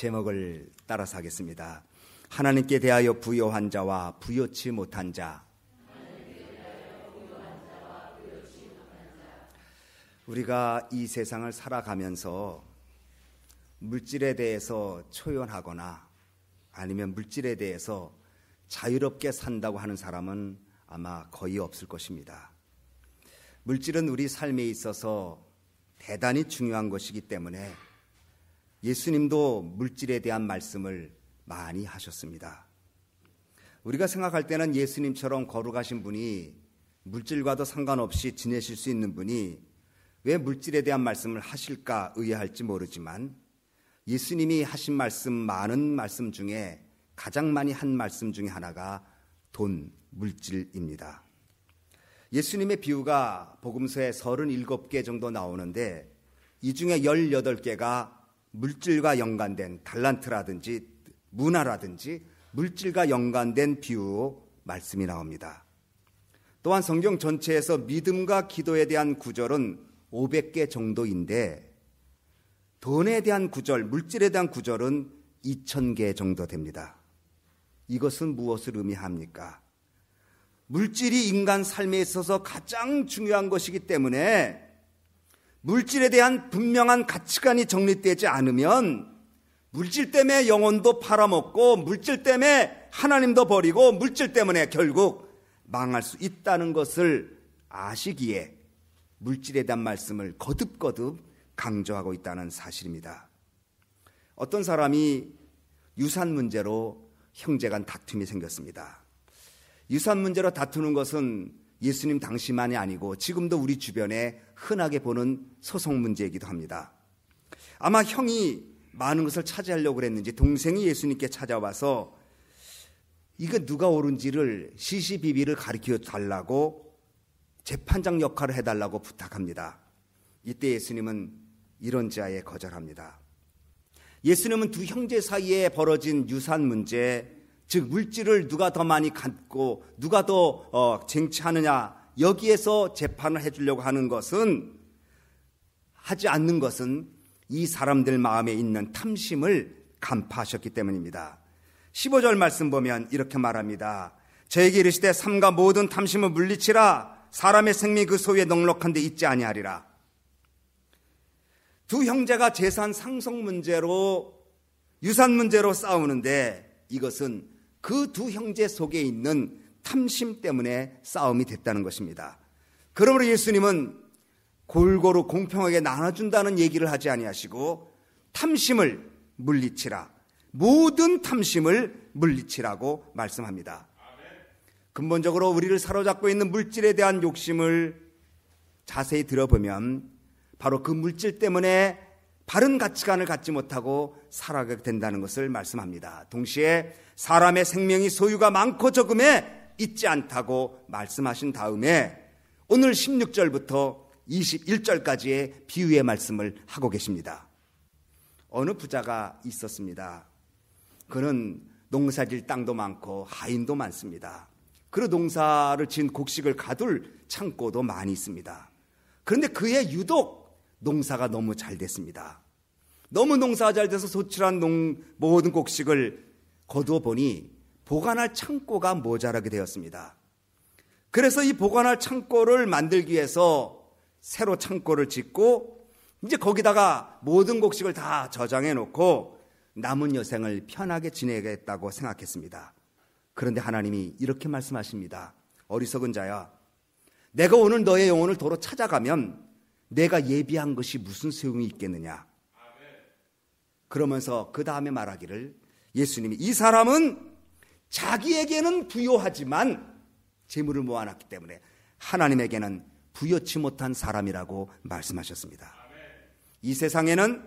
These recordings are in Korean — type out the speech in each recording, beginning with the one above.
제목을 따라서 하겠습니다. 하나님께 대하여 부여한 자와 부여치 못한 자. 우리가 이 세상을 살아가면서 물질에 대해서 초연하거나 아니면 물질에 대해서 자유롭게 산다고 하는 사람은 아마 거의 없을 것입니다. 물질은 우리 삶에 있어서 대단히 중요한 것이기 때문에 예수님도 물질에 대한 말씀을 많이 하셨습니다. 우리가 생각할 때는 예수님처럼 거룩하신 분이 물질과도 상관없이 지내실 수 있는 분이 왜 물질에 대한 말씀을 하실까 의아할지 모르지만 예수님이 하신 말씀 많은 말씀 중에 가장 많이 한 말씀 중에 하나가 돈, 물질입니다. 예수님의 비유가 복음서에 37개 정도 나오는데 이 중에 18개가 물질과 연관된 달란트라든지 문화라든지 물질과 연관된 비유 말씀이 나옵니다. 또한 성경 전체에서 믿음과 기도에 대한 구절은 500개 정도인데 돈에 대한 구절, 물질에 대한 구절은 2000개 정도 됩니다. 이것은 무엇을 의미합니까? 물질이 인간 삶에 있어서 가장 중요한 것이기 때문에 물질에 대한 분명한 가치관이 정립되지 않으면 물질 때문에 영혼도 팔아먹고 물질 때문에 하나님도 버리고 물질 때문에 결국 망할 수 있다는 것을 아시기에 물질에 대한 말씀을 거듭거듭 강조하고 있다는 사실입니다. 어떤 사람이 유산 문제로 형제간 다툼이 생겼습니다. 유산 문제로 다투는 것은 예수님 당시만이 아니고 지금도 우리 주변에 흔하게 보는 소송 문제이기도 합니다. 아마 형이 많은 것을 차지하려고 그랬는지 동생이 예수님께 찾아와서 이거 누가 옳은지를 시시비비를 가르쳐 달라고 재판장 역할을 해달라고 부탁합니다. 이때 예수님은 이런 자에 거절합니다. 예수님은 두 형제 사이에 벌어진 유산 문제, 즉 물질을 누가 더 많이 갖고 누가 더 어, 쟁취하느냐 여기에서 재판을 해주려고 하는 것은 하지 않는 것은 이 사람들 마음에 있는 탐심을 간파하셨기 때문입니다. 15절 말씀 보면 이렇게 말합니다. 저에게 이르시되 삼가 모든 탐심을 물리치라 사람의 생명이 그 소유에 넉넉한 데 있지 아니하리라. 두 형제가 재산 상속 문제로 유산 문제로 싸우는데 이것은 그 두 형제 속에 있는 탐심 때문에 싸움이 됐다는 것입니다. 그러므로 예수님은 골고루 공평하게 나눠준다는 얘기를 하지 아니하시고 탐심을 물리치라 모든 탐심을 물리치라고 말씀합니다. 근본적으로 우리를 사로잡고 있는 물질에 대한 욕심을 자세히 들어보면 바로 그 물질 때문에 바른 가치관을 갖지 못하고 살아가게 된다는 것을 말씀합니다. 동시에 사람의 생명이 소유가 많고 적음에 있지 않다고 말씀하신 다음에 오늘 16절부터 21절까지의 비유의 말씀을 하고 계십니다. 어느 부자가 있었습니다. 그는 농사질 땅도 많고 하인도 많습니다. 그리 농사를 지은 곡식을 가둘 창고도 많이 있습니다. 그런데 그의 유독 농사가 너무 잘 됐습니다. 너무 농사가 잘 돼서 소출한 농, 모든 곡식을 거두어 보니 보관할 창고가 모자라게 되었습니다. 그래서 이 보관할 창고를 만들기 위해서 새로 창고를 짓고 이제 거기다가 모든 곡식을 다 저장해 놓고 남은 여생을 편하게 지내겠다고 생각했습니다. 그런데 하나님이 이렇게 말씀하십니다. 어리석은 자야. 내가 오늘 너의 영혼을 도로 찾아가면 내가 예비한 것이 무슨 소용이 있겠느냐. 그러면서 그 다음에 말하기를 예수님이 이 사람은 자기에게는 부여하지만 재물을 모아놨기 때문에 하나님에게는 부여치 못한 사람이라고 말씀하셨습니다. 이 세상에는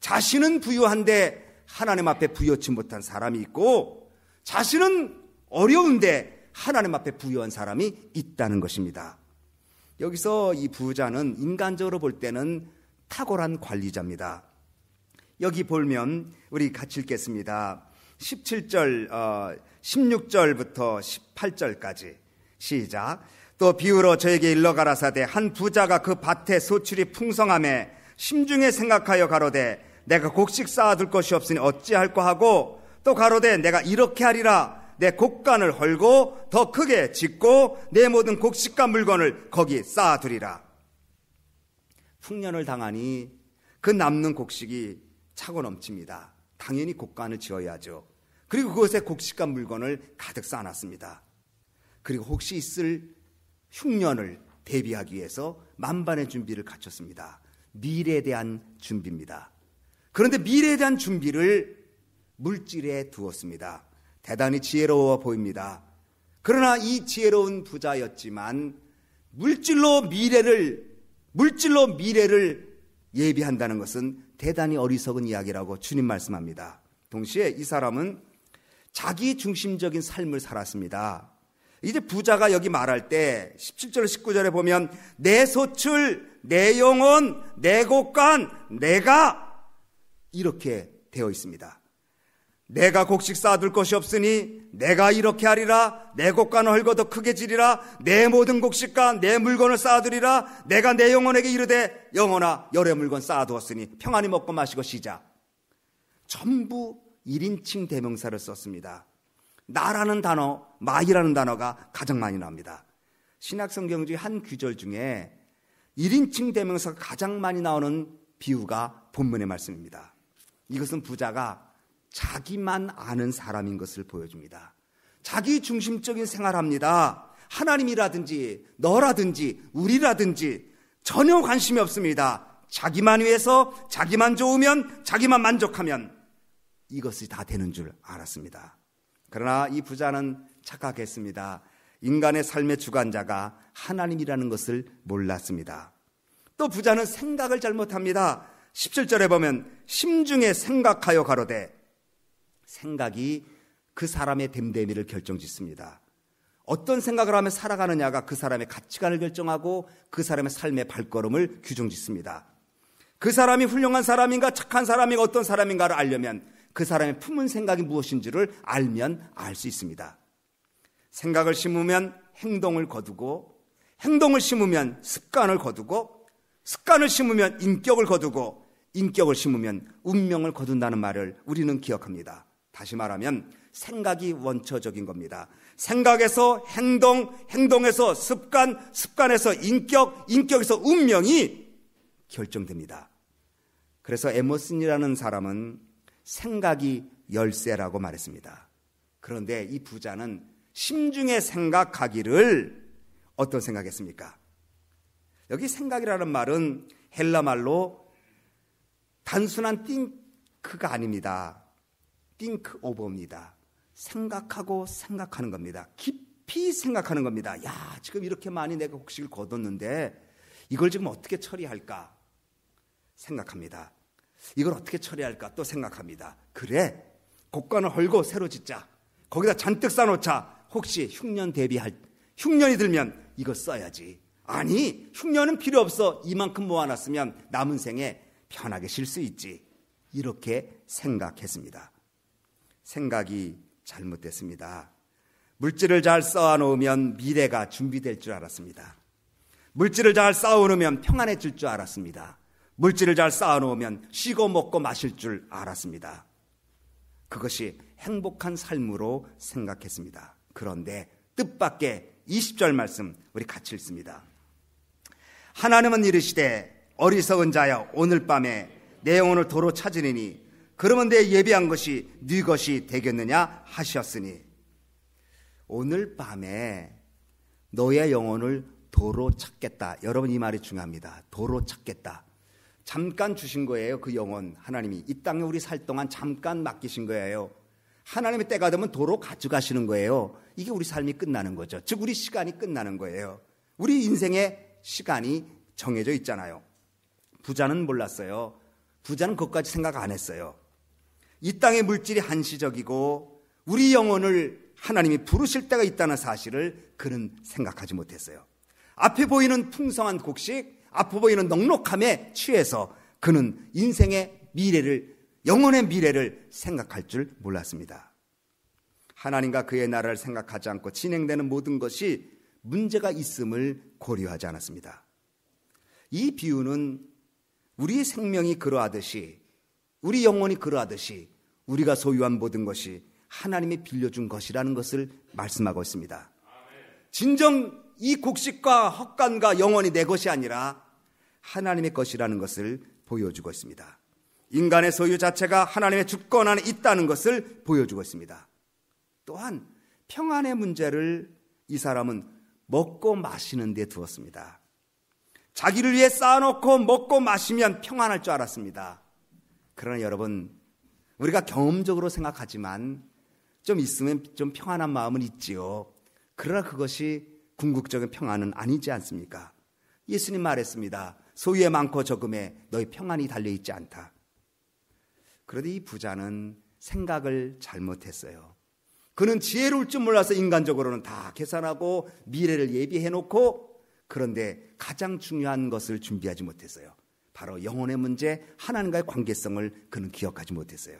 자신은 부여한데 하나님 앞에 부여치 못한 사람이 있고 자신은 어려운데 하나님 앞에 부여한 사람이 있다는 것입니다. 여기서 이 부자는 인간적으로 볼 때는 탁월한 관리자입니다. 여기 보면 우리 같이 읽겠습니다. 17절, 어, 16절부터 18절까지 시작. 또 비유로 저에게 일러 가라사대 한 부자가 그 밭에 소출이 풍성함에 심중에 생각하여 가로되 내가 곡식 쌓아둘 것이 없으니 어찌할까 하고 또 가로되 내가 이렇게 하리라 내 곡간을 헐고 더 크게 짓고 내 모든 곡식과 물건을 거기 쌓아두리라 풍년을 당하니 그 남는 곡식이 차고 넘칩니다 당연히 곡간을 지어야죠. 그리고 그것에 곡식과 물건을 가득 쌓아놨습니다. 그리고 혹시 있을 흉년을 대비하기 위해서 만반의 준비를 갖췄습니다. 미래에 대한 준비입니다. 그런데 미래에 대한 준비를 물질에 두었습니다. 대단히 지혜로워 보입니다. 그러나 이 지혜로운 부자였지만 물질로 미래를 물질로 미래를 예비한다는 것은 대단히 어리석은 이야기라고 주님 말씀합니다. 동시에 이 사람은 자기 중심적인 삶을 살았습니다. 이제 부자가 여기 말할 때 17절 19절에 보면 내 소출, 내 영혼, 내 곳간, 내가 이렇게 되어 있습니다. 내가 곡식 쌓아둘 것이 없으니 내가 이렇게 하리라 내 곡간을 헐거더 크게 지리라 내 모든 곡식과 내 물건을 쌓아두리라 내가 내 영혼에게 이르되 영혼아 여러 물건 쌓아두었으니 평안히 먹고 마시고 시작 전부 1인칭 대명사를 썼습니다 나라는 단어 마이라는 단어가 가장 많이 나옵니다 신학성경 중에 한 규절 중에 1인칭 대명사가 가장 많이 나오는 비유가 본문의 말씀입니다 이것은 부자가 자기만 아는 사람인 것을 보여줍니다. 자기 중심적인 생활합니다. 하나님이라든지 너라든지 우리라든지 전혀 관심이 없습니다. 자기만 위해서 자기만 좋으면 자기만 만족하면 이것이 다 되는 줄 알았습니다. 그러나 이 부자는 착각했습니다. 인간의 삶의 주관자가 하나님이라는 것을 몰랐습니다. 또 부자는 생각을 잘못합니다. 17절에 보면 심중에 생각하여 가로되 생각이 그 사람의 됨됨이를 결정짓습니다. 어떤 생각을 하며 살아가느냐가 그 사람의 가치관을 결정하고 그 사람의 삶의 발걸음을 규정짓습니다. 그 사람이 훌륭한 사람인가 착한 사람인가 어떤 사람인가를 알려면 그 사람의 품은 생각이 무엇인지를 알면 알 수 있습니다. 생각을 심으면 행동을 거두고 행동을 심으면 습관을 거두고 습관을 심으면 인격을 거두고 인격을 심으면 운명을 거둔다는 말을 우리는 기억합니다. 다시 말하면 생각이 원초적인 겁니다. 생각에서 행동, 행동에서 습관, 습관에서 인격, 인격에서 운명이 결정됩니다. 그래서 에머슨이라는 사람은 생각이 열쇠라고 말했습니다. 그런데 이 부자는 심중에 생각하기를 어떤 생각했습니까? 여기 생각이라는 말은 헬라 말로 단순한 띵크가 아닙니다. think over입니다. 생각하고 생각하는 겁니다. 깊이 생각하는 겁니다. 야, 지금 이렇게 많이 내가 곡식을 거뒀는데 이걸 지금 어떻게 처리할까? 생각합니다. 이걸 어떻게 처리할까? 또 생각합니다. 그래, 곡간을 헐고 새로 짓자. 거기다 잔뜩 쌓아놓자. 혹시 흉년 대비할, 흉년이 들면 이거 써야지. 아니, 흉년은 필요 없어. 이만큼 모아놨으면 남은 생에 편하게 쉴 수 있지. 이렇게 생각했습니다. 생각이 잘못됐습니다. 물질을 잘 쌓아놓으면 미래가 준비될 줄 알았습니다. 물질을 잘 쌓아놓으면 평안해질 줄 알았습니다. 물질을 잘 쌓아놓으면 쉬고 먹고 마실 줄 알았습니다. 그것이 행복한 삶으로 생각했습니다. 그런데 뜻밖의 20절 말씀 우리 같이 읽습니다. 하나님은 이르시되 어리석은 자여 오늘 밤에 내 영혼을 도로 찾으리니 그러면 내 예비한 것이 네 것이 되겠느냐 하셨으니 오늘 밤에 너의 영혼을 도로 찾겠다. 여러분 이 말이 중요합니다. 도로 찾겠다. 잠깐 주신 거예요. 그 영혼 하나님이 이 땅에 우리 살 동안 잠깐 맡기신 거예요. 하나님의 때가 되면 도로 가져가시는 거예요. 이게 우리 삶이 끝나는 거죠. 즉 우리 시간이 끝나는 거예요. 우리 인생의 시간이 정해져 있잖아요. 부자는 몰랐어요. 부자는 그것까지 생각 안 했어요. 이 땅의 물질이 한시적이고 우리 영혼을 하나님이 부르실 때가 있다는 사실을 그는 생각하지 못했어요. 앞에 보이는 풍성한 곡식, 앞에 보이는 넉넉함에 취해서 그는 인생의 미래를, 영혼의 미래를 생각할 줄 몰랐습니다. 하나님과 그의 나라를 생각하지 않고 진행되는 모든 것이 문제가 있음을 고려하지 않았습니다. 이 비유는 우리의 생명이 그러하듯이 우리 영혼이 그러하듯이 우리가 소유한 모든 것이 하나님이 빌려준 것이라는 것을 말씀하고 있습니다. 진정 이 곡식과 헛간과 영혼이 내 것이 아니라 하나님의 것이라는 것을 보여주고 있습니다. 인간의 소유 자체가 하나님의 주권 안에 있다는 것을 보여주고 있습니다. 또한 평안의 문제를 이 사람은 먹고 마시는 데 두었습니다. 자기를 위해 쌓아놓고 먹고 마시면 평안할 줄 알았습니다. 그러나 여러분, 우리가 경험적으로 생각하지만 좀 있으면 좀 평안한 마음은 있지요. 그러나 그것이 궁극적인 평안은 아니지 않습니까? 예수님 말했습니다. 소유에 많고 적음에 너희 평안이 달려있지 않다. 그런데 이 부자는 생각을 잘못했어요. 그는 지혜로울 줄 몰라서 인간적으로는 다 계산하고 미래를 예비해 놓고 그런데 가장 중요한 것을 준비하지 못했어요. 바로 영혼의 문제, 하나님과의 관계성을 그는 기억하지 못했어요.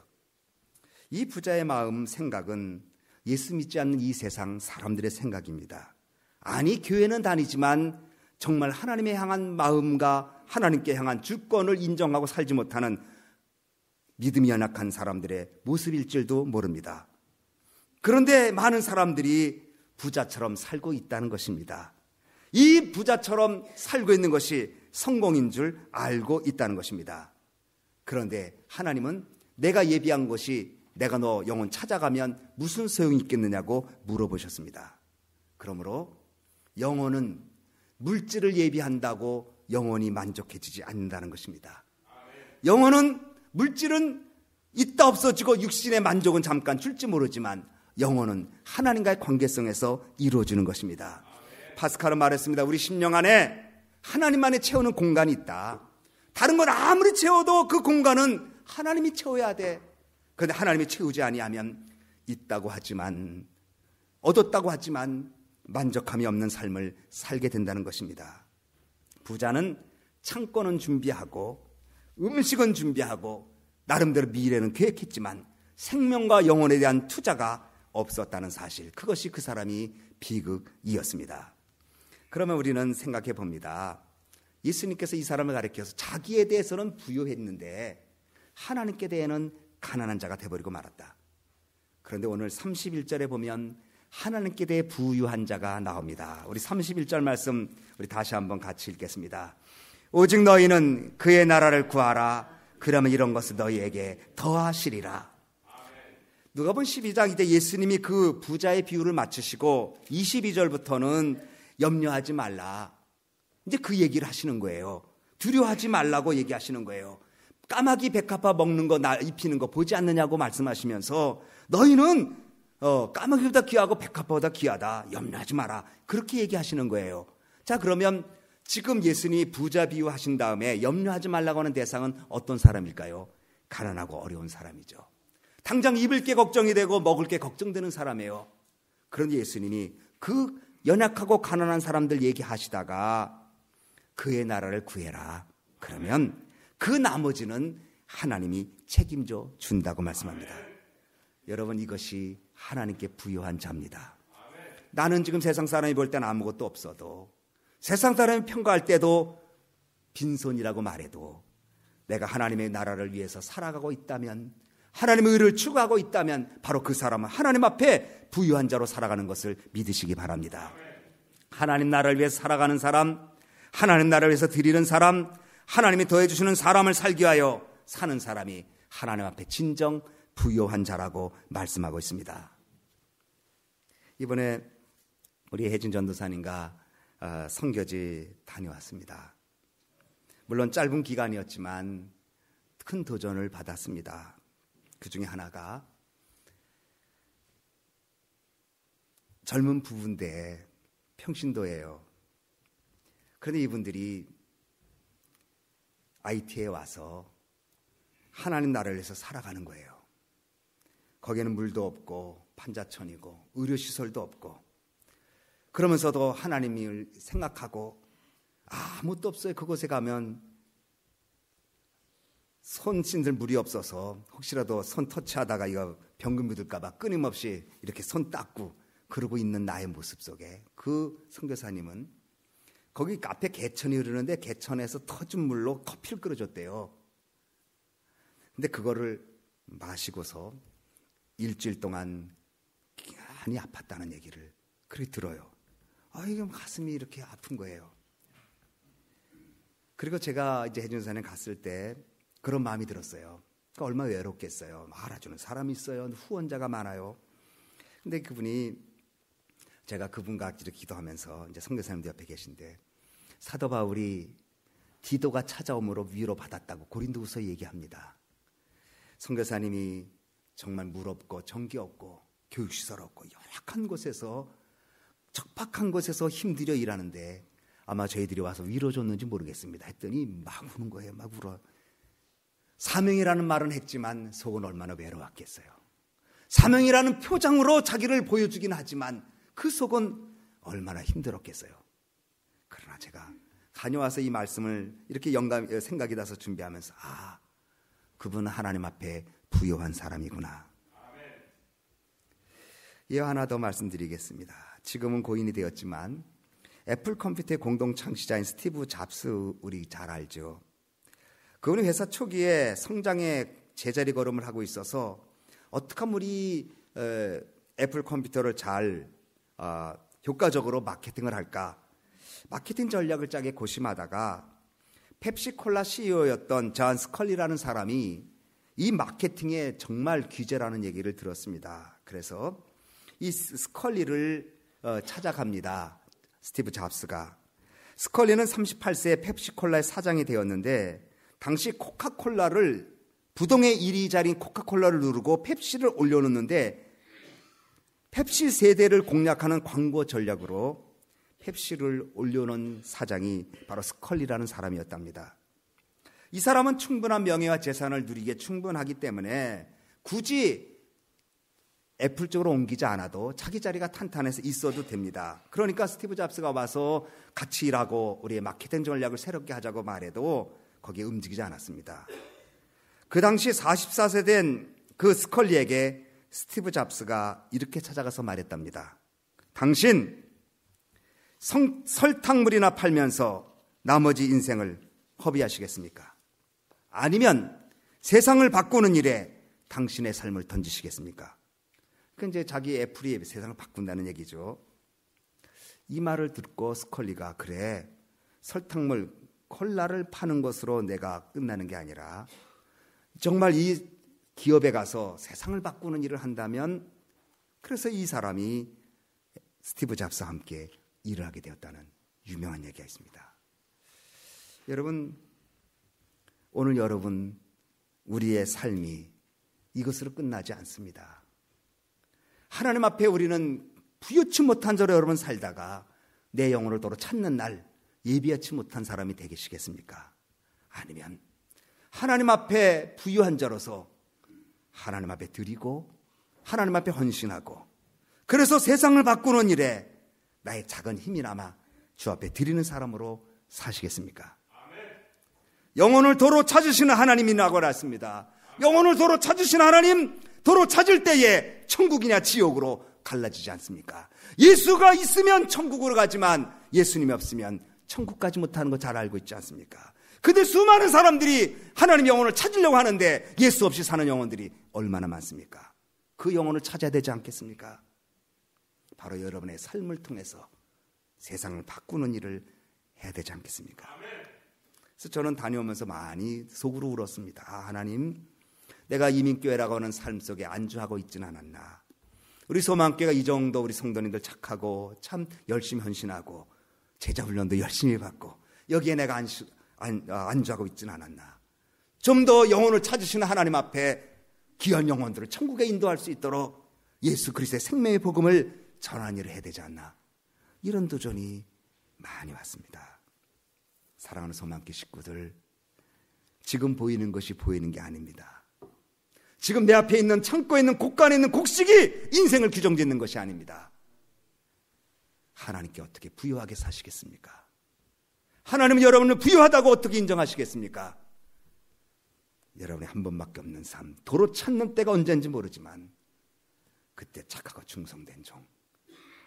이 부자의 마음, 생각은 예수 믿지 않는 이 세상 사람들의 생각입니다. 아니, 교회는 다니지만 정말 하나님의 향한 마음과 하나님께 향한 주권을 인정하고 살지 못하는 믿음이 연약한 사람들의 모습일 줄도 모릅니다. 그런데 많은 사람들이 부자처럼 살고 있다는 것입니다. 이 부자처럼 살고 있는 것이 성공인 줄 알고 있다는 것입니다. 그런데 하나님은 내가 예비한 것이 내가 너 영혼 찾아가면 무슨 소용이 있겠느냐고 물어보셨습니다. 그러므로 영혼은 물질을 예비한다고 영혼이 만족해지지 않는다는 것입니다. 영혼은 물질은 있다 없어지고 육신의 만족은 잠깐 줄지 모르지만 영혼은 하나님과의 관계성에서 이루어지는 것입니다. 파스칼은 말했습니다. 우리 심령 안에 하나님만이 채우는 공간이 있다. 다른 건 아무리 채워도 그 공간은 하나님이 채워야 돼. 그런데 하나님이 채우지 아니하면 있다고 하지만 얻었다고 하지만 만족함이 없는 삶을 살게 된다는 것입니다. 부자는 창고는 준비하고 음식은 준비하고 나름대로 미래는 계획했지만 생명과 영혼에 대한 투자가 없었다는 사실 그것이 그 사람이 비극이었습니다. 그러면 우리는 생각해 봅니다. 예수님께서 이 사람을 가리켜서 자기에 대해서는 부유했는데 하나님께 대해는 가난한 자가 돼버리고 말았다. 그런데 오늘 31절에 보면 하나님께 대해 부유한 자가 나옵니다. 우리 31절 말씀 우리 다시 한번 같이 읽겠습니다. 오직 너희는 그의 나라를 구하라. 그러면 이런 것을 너희에게 더하시리라. 누가본 12장 이제 예수님이 그 부자의 비유를 맞추시고 22절부터는 염려하지 말라. 이제 그 얘기를 하시는 거예요. 두려워하지 말라고 얘기하시는 거예요. 까마귀 백합화 먹는 거, 나 입히는 거 보지 않느냐고 말씀하시면서 너희는 어, 까마귀보다 귀하고 백합화보다 귀하다. 염려하지 마라. 그렇게 얘기하시는 거예요. 자, 그러면 지금 예수님이 부자 비유하신 다음에 염려하지 말라고 하는 대상은 어떤 사람일까요? 가난하고 어려운 사람이죠. 당장 입을 게 걱정이 되고 먹을 게 걱정되는 사람이에요. 그런데 예수님이 그 연약하고 가난한 사람들 얘기하시다가 그의 나라를 구해라. 그러면 그 나머지는 하나님이 책임져 준다고 말씀합니다. 여러분 이것이 하나님께 부여한 자입니다. 나는 지금 세상 사람이 볼 때는 아무것도 없어도 세상 사람이 평가할 때도 빈손이라고 말해도 내가 하나님의 나라를 위해서 살아가고 있다면 하나님의 의를 추구하고 있다면 바로 그 사람은 하나님 앞에 부유한 자로 살아가는 것을 믿으시기 바랍니다. 하나님 나라를 위해 서 살아가는 사람, 하나님 나라를 위해서 드리는 사람, 하나님이 더해주시는 사람을 살기 하여 사는 사람이 하나님 앞에 진정 부유한 자라고 말씀하고 있습니다. 이번에 우리 혜진 전도사님과 어, 성교지 다녀왔습니다. 물론 짧은 기간이었지만 큰 도전을 받았습니다. 그 중에 하나가 젊은 부부인데 평신도예요. 그런데 이분들이 IT에 와서 하나님 나라를 위해서 살아가는 거예요. 거기에는 물도 없고 판자촌이고 의료시설도 없고 그러면서도 하나님을 생각하고 아무것도 없어요. 그곳에 가면 손 씻을 물이 없어서 혹시라도 손 터치하다가 이거 병금 묻을까봐 끊임없이 이렇게 손 닦고 그러고 있는 나의 모습 속에 그 선교사님은 거기 앞에 개천이 흐르는데 개천에서 터진 물로 커피를 끓여줬대요. 근데 그거를 마시고서 일주일 동안 많이 아팠다는 얘기를 그렇게 들어요. 아, 이게 가슴이 이렇게 아픈 거예요. 그리고 제가 이제 해준산에 갔을 때 그런 마음이 들었어요. 그러니까 얼마나 외롭겠어요. 알아주는 사람이 있어요. 후원자가 많아요. 근데 그분이 제가 그분과 이렇 기도하면서 이제 성교사님들 옆에 계신데 사도 바울이 디도가 찾아옴으로 위로 받았다고 고린도후서 얘기합니다. 성교사님이 정말 무럽고 정기 없고 교육시설 없고 열악한 곳에서 척박한 곳에서 힘들여 일하는데 아마 저희들이 와서 위로 줬는지 모르겠습니다. 했더니 막 우는 거예요. 막 울어. 사명이라는 말은 했지만 속은 얼마나 외로웠겠어요. 사명이라는 표정으로 자기를 보여주긴 하지만 그 속은 얼마나 힘들었겠어요. 그러나 제가 다녀와서 이 말씀을 이렇게 영감 예, 생각이 나서 준비하면서 아 그분은 하나님 앞에 부여한 사람이구나. 예 하나 더 말씀드리겠습니다. 지금은 고인이 되었지만 애플 컴퓨터의 공동 창시자인 스티브 잡스 우리 잘 알죠. 그분이 회사 초기에 성장의 제자리 걸음을 하고 있어서 어떻게 하면 우리 어, 애플 컴퓨터를 잘 어, 효과적으로 마케팅을 할까? 마케팅 전략을 짜게 고심하다가 펩시콜라 CEO였던 잔 스컬리라는 사람이 이 마케팅에 정말 귀재라는 얘기를 들었습니다. 그래서 이 스컬리를 어, 찾아갑니다. 스티브 잡스가. 스컬리는 38세에 펩시콜라의 사장이 되었는데 당시 코카콜라를 부동의 1위 자리인 코카콜라를 누르고 펩시를 올려놓는데 펩시 세대를 공략하는 광고 전략으로 펩시를 올려놓은 사장이 바로 스컬리라는 사람이었답니다. 이 사람은 충분한 명예와 재산을 누리기에 충분하기 때문에 굳이 애플 쪽으로 옮기지 않아도 자기 자리가 탄탄해서 있어도 됩니다. 그러니까 스티브 잡스가 와서 같이 일하고 우리의 마케팅 전략을 새롭게 하자고 말해도 거기에 움직이지 않았습니다. 그 당시 44세 된 그 스컬리에게 스티브 잡스가 이렇게 찾아가서 말했답니다. 당신 성, 설탕물이나 팔면서 나머지 인생을 허비하시겠습니까? 아니면 세상을 바꾸는 일에 당신의 삶을 던지시겠습니까? 그 이제 자기 애플이 세상을 바꾼다는 얘기죠. 이 말을 듣고 스컬리가 그래 설탕물 콜라를 파는 것으로 내가 끝나는 게 아니라 정말 이 기업에 가서 세상을 바꾸는 일을 한다면 그래서 이 사람이 스티브 잡스와 함께 일을 하게 되었다는 유명한 얘기가 있습니다. 여러분 오늘 여러분 우리의 삶이 이것으로 끝나지 않습니다. 하나님 앞에 우리는 부여치 못한 자로 여러분 살다가 내 영혼을 도로 찾는 날 예비하지 못한 사람이 되겠습니까 아니면 하나님 앞에 부유한 자로서 하나님 앞에 드리고 하나님 앞에 헌신하고 그래서 세상을 바꾸는 일에 나의 작은 힘이나마 주 앞에 드리는 사람으로 사시겠습니까? 영혼을 도로 찾으시는 하나님이라고 알습니다 영혼을 도로 찾으시는 하나님, 도로 찾을 때에 천국이냐 지옥으로 갈라지지 않습니까? 예수가 있으면 천국으로 가지만 예수님이 없으면 천국까지 못하는 거 잘 알고 있지 않습니까? 근데 수많은 사람들이 하나님 영혼을 찾으려고 하는데 예수 없이 사는 영혼들이 얼마나 많습니까? 그 영혼을 찾아야 되지 않겠습니까? 바로 여러분의 삶을 통해서 세상을 바꾸는 일을 해야 되지 않겠습니까? 그래서 저는 다녀오면서 많이 속으로 울었습니다. 아, 하나님, 내가 이민교회라고 하는 삶 속에 안주하고 있진 않았나. 우리 소망교회가 이 정도 우리 성도님들 착하고 참 열심히 헌신하고 제자 훈련도 열심히 받고 여기에 내가 안, 안, 어, 안주하고 있지는 않았나. 좀 더 영혼을 찾으시는 하나님 앞에 귀한 영혼들을 천국에 인도할 수 있도록 예수 그리스도의 생명의 복음을 전한 일을 해야 되지 않나. 이런 도전이 많이 왔습니다. 사랑하는 소망기 식구들, 지금 보이는 것이 보이는 게 아닙니다. 지금 내 앞에 있는 창고에 있는 곡간에 있는 곡식이 인생을 규정짓는 것이 아닙니다. 하나님께 어떻게 부유하게 사시겠습니까? 하나님은 여러분을 부유하다고 어떻게 인정하시겠습니까? 여러분의한 번밖에 없는 삶, 도로 찾는 때가 언제인지 모르지만 그때 착하고 충성된 종,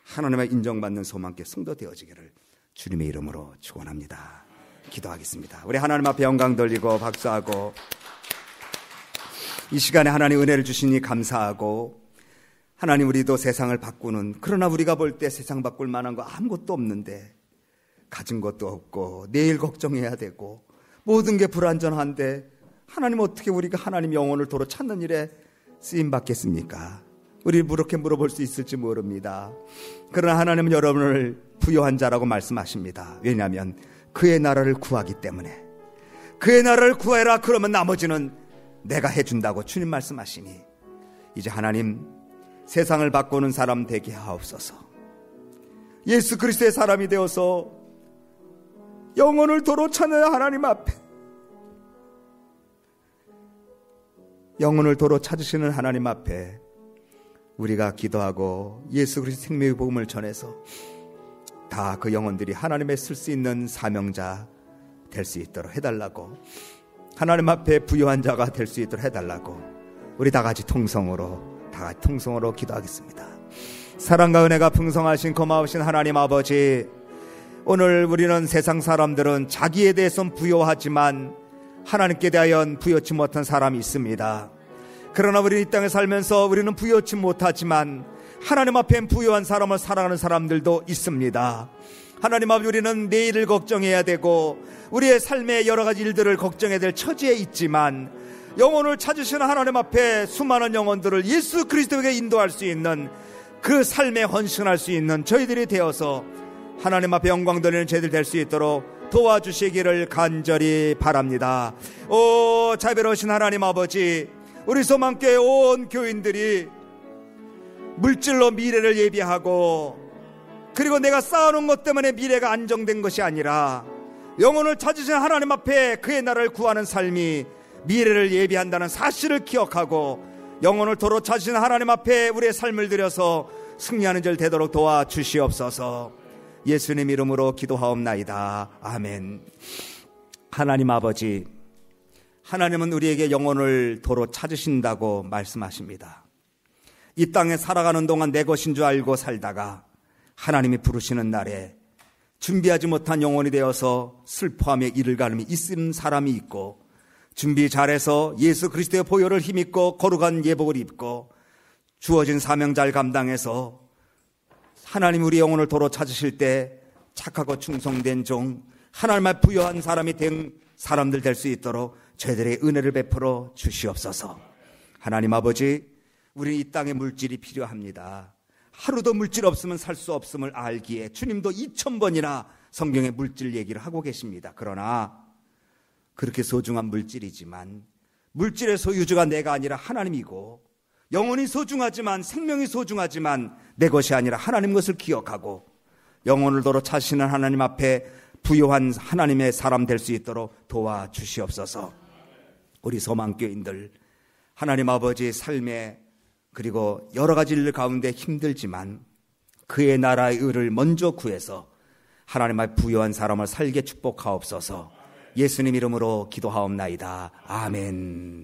하나님의 인정받는 소망께 성도 되어지기를 주님의 이름으로 축원합니다. 기도하겠습니다. 우리 하나님 앞에 영광 돌리고 박수하고 이 시간에 하나님 은혜를 주시니 감사하고 하나님 우리도 세상을 바꾸는 그러나 우리가 볼 때 세상 바꿀 만한 거 아무것도 없는데 가진 것도 없고 내일 걱정해야 되고 모든 게 불완전한데 하나님 어떻게 우리가 하나님 영혼을 도로 찾는 일에 쓰임 받겠습니까? 우리 그렇게 물어볼 수 있을지 모릅니다. 그러나 하나님은 여러분을 부여한 자라고 말씀하십니다. 왜냐하면 그의 나라를 구하기 때문에 그의 나라를 구해라 그러면 나머지는 내가 해준다고 주님 말씀하시니 이제 하나님 세상을 바꾸는 사람 되게 하옵소서. 예수 그리스도의 사람이 되어서 영혼을 도로 찾는 하나님 앞에 영혼을 도로 찾으시는 하나님 앞에 우리가 기도하고 예수 그리스도 생명의 복음을 전해서 다 그 영혼들이 하나님의 쓸 수 있는 사명자 될 수 있도록 해달라고 하나님 앞에 부유한 자가 될 수 있도록 해달라고 우리 다 같이 통성으로 다 같이 통성으로 기도하겠습니다. 사랑과 은혜가 풍성하신 고마우신 하나님 아버지, 오늘 우리는 세상 사람들은 자기에 대해선 부여하지만 하나님께 대하여 는 부여치 못한 사람이 있습니다. 그러나 우리 이 땅에 살면서 우리는 부여치 못하지만 하나님 앞엔 부여한 사람을 사랑하는 사람들도 있습니다. 하나님 앞에 우리는 내일을 걱정해야 되고 우리의 삶의 여러 가지 일들을 걱정해야 될 처지에 있지만 영혼을 찾으시는 하나님 앞에 수많은 영혼들을 예수 그리스도에게 인도할 수 있는 그 삶에 헌신할 수 있는 저희들이 되어서 하나님 앞에 영광 돌리는 저희들 될 수 있도록 도와주시기를 간절히 바랍니다. 오 자비로우신 하나님 아버지 우리 소망교회 온 교인들이 물질로 미래를 예비하고 그리고 내가 쌓아놓은 것 때문에 미래가 안정된 것이 아니라 영혼을 찾으신 하나님 앞에 그의 나라를 구하는 삶이 미래를 예비한다는 사실을 기억하고 영혼을 도로 찾으신 하나님 앞에 우리의 삶을 들여서 승리하는 절 되도록 도와주시옵소서. 예수님 이름으로 기도하옵나이다. 아멘. 하나님 아버지, 하나님은 우리에게 영혼을 도로 찾으신다고 말씀하십니다. 이 땅에 살아가는 동안 내 것인 줄 알고 살다가 하나님이 부르시는 날에 준비하지 못한 영혼이 되어서 슬퍼함에 이를 가름이 있은 사람이 있고 준비 잘해서 예수 그리스도의 보혈을 힘입고 거룩한 예복을 입고 주어진 사명 잘 감당해서 하나님 우리 영혼을 도로 찾으실 때 착하고 충성된 종, 하나님만 부여한 사람이 된 사람들 될 수 있도록 저희들의 은혜를 베풀어 주시옵소서. 하나님 아버지, 우리 이 땅에 물질이 필요합니다. 하루도 물질 없으면 살 수 없음을 알기에 주님도 2천번이나 성경의 물질 얘기를 하고 계십니다. 그러나 그렇게 소중한 물질이지만 물질의 소유주가 내가 아니라 하나님이고 영혼이 소중하지만 생명이 소중하지만 내 것이 아니라 하나님 것을 기억하고 영혼을 도로 자신은 하나님 앞에 부요한 하나님의 사람 될 수 있도록 도와주시옵소서. 우리 소망교인들 하나님 아버지 삶에 그리고 여러 가지 일 가운데 힘들지만 그의 나라의 의를 먼저 구해서 하나님 앞에 부요한 사람을 살게 축복하옵소서. 예수님 이름으로 기도하옵나이다. 아멘.